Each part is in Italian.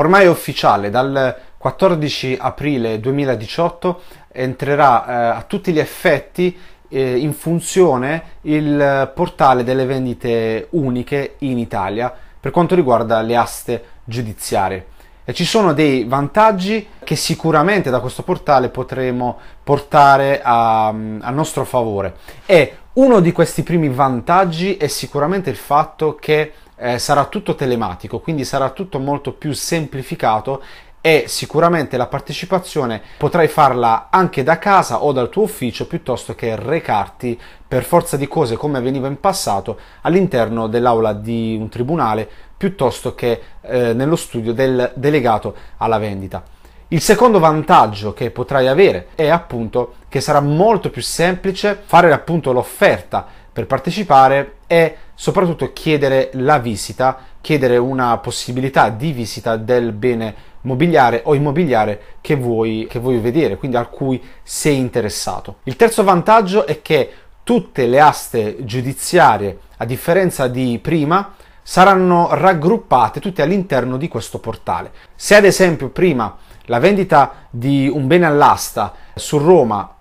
Ormai è ufficiale, dal 14 aprile 2018 entrerà eh, a tutti gli effetti eh, in funzione il portale delle vendite uniche in Italia per quanto riguarda le aste giudiziarie. E ci sono dei vantaggi che sicuramente da questo portale potremo portare a, mm, a nostro favore e uno di questi primi vantaggi è sicuramente il fatto che eh, sarà tutto telematico, quindi sarà tutto molto più semplificato e sicuramente la partecipazione potrai farla anche da casa o dal tuo ufficio piuttosto che recarti per forza di cose come avveniva in passato all'interno dell'aula di un tribunale piuttosto che eh, nello studio del delegato alla vendita. Il secondo vantaggio che potrai avere è appunto che sarà molto più semplice fare appunto l'offerta per partecipare e soprattutto chiedere la visita, chiedere una possibilità di visita del bene mobiliare o immobiliare che vuoi, che vuoi vedere, quindi al cui sei interessato. Il terzo vantaggio è che tutte le aste giudiziarie, a differenza di prima, saranno raggruppate tutte all'interno di questo portale. Se ad esempio prima la vendita di un bene all'asta su Roma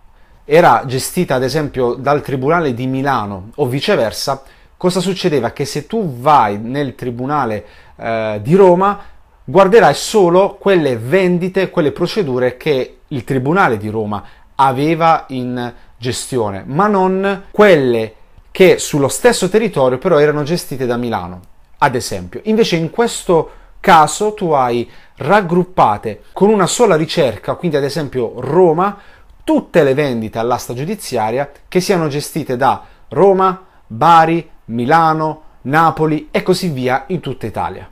era gestita ad esempio dal Tribunale di Milano o viceversa, cosa succedeva? Che se tu vai nel Tribunale eh, di Roma guarderai solo quelle vendite, quelle procedure che il Tribunale di Roma aveva in gestione, ma non quelle che sullo stesso territorio però erano gestite da Milano, ad esempio. Invece in questo caso tu hai raggruppate con una sola ricerca, quindi ad esempio Roma, tutte le vendite all'asta giudiziaria che siano gestite da Roma, Bari, Milano, Napoli e così via in tutta Italia.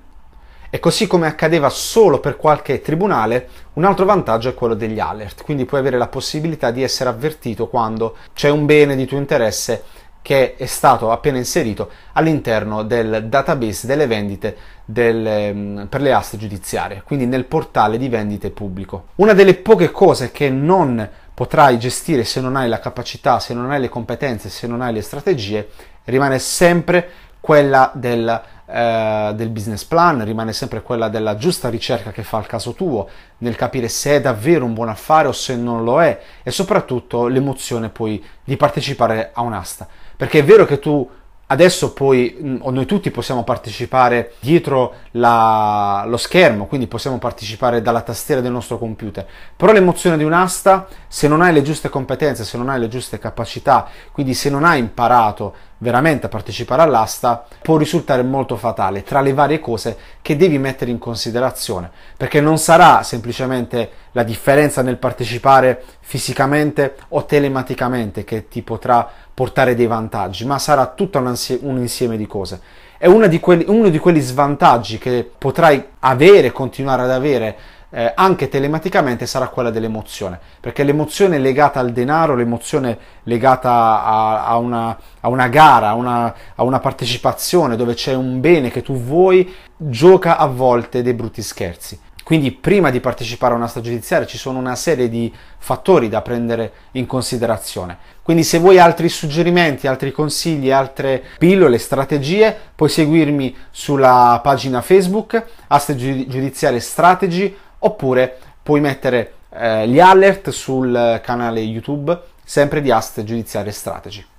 E così come accadeva solo per qualche tribunale, un altro vantaggio è quello degli alert, quindi puoi avere la possibilità di essere avvertito quando c'è un bene di tuo interesse che è stato appena inserito all'interno del database delle vendite del, ehm, per le aste giudiziarie, quindi nel portale di vendite pubblico. Una delle poche cose che non potrai gestire se non hai la capacità, se non hai le competenze, se non hai le strategie, rimane sempre quella del, eh, del, business plan, rimane sempre quella della giusta ricerca che fa il caso tuo, nel capire se è davvero un buon affare o se non lo è e soprattutto l'emozione poi di partecipare a un'asta. Perché è vero che tu Adesso poi mm, noi tutti possiamo partecipare dietro la, lo schermo, quindi possiamo partecipare dalla tastiera del nostro computer, però l'emozione di un'asta, se non hai le giuste competenze, se non hai le giuste capacità, quindi se non hai imparato veramente a partecipare all'asta, può risultare molto fatale tra le varie cose che devi mettere in considerazione, perché non sarà semplicemente la differenza nel partecipare fisicamente o telematicamente che ti potrà portare dei vantaggi, ma sarà tutto un, insieme di cose. È di quelli, uno di quegli svantaggi che potrai avere, continuare ad avere eh, anche telematicamente sarà quella dell'emozione, perché l'emozione legata al denaro, l'emozione legata a, a, una, a una, gara, a una, a una, partecipazione dove c'è un bene che tu vuoi, gioca a volte dei brutti scherzi. Quindi prima di partecipare a una stagione giudiziaria ci sono una serie di fattori da prendere in considerazione. Quindi se vuoi altri suggerimenti, altri consigli, altre pillole, strategie, puoi seguirmi sulla pagina Facebook Aste Giudiziarie Strategy oppure puoi mettere eh, gli alert sul canale YouTube sempre di Aste Giudiziarie Strategy.